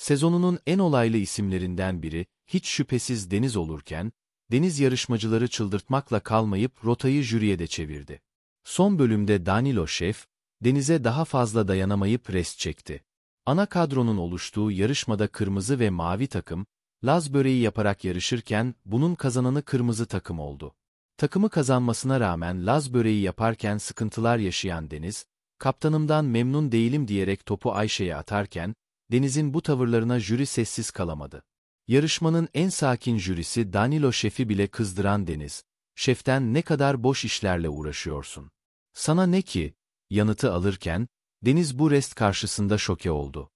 Sezonunun en olaylı isimlerinden biri, hiç şüphesiz Deniz olurken, Deniz yarışmacıları çıldırtmakla kalmayıp rotayı jüriye de çevirdi. Son bölümde Danilo Şef, Deniz'e daha fazla dayanamayıp rest çekti. Ana kadronun oluştuğu yarışmada kırmızı ve mavi takım, Laz böreği yaparak yarışırken bunun kazananı kırmızı takım oldu. Takımı kazanmasına rağmen Laz böreği yaparken sıkıntılar yaşayan Deniz, kaptanımdan memnun değilim diyerek topu Ayşe'ye atarken, Deniz'in bu tavırlarına jüri sessiz kalamadı. Yarışmanın en sakin jürisi Danilo şefi bile kızdıran Deniz, şeften ne kadar boş işlerle uğraşıyorsun. Sana ne ki? Yanıtı alırken, Deniz bu rest karşısında şoke oldu.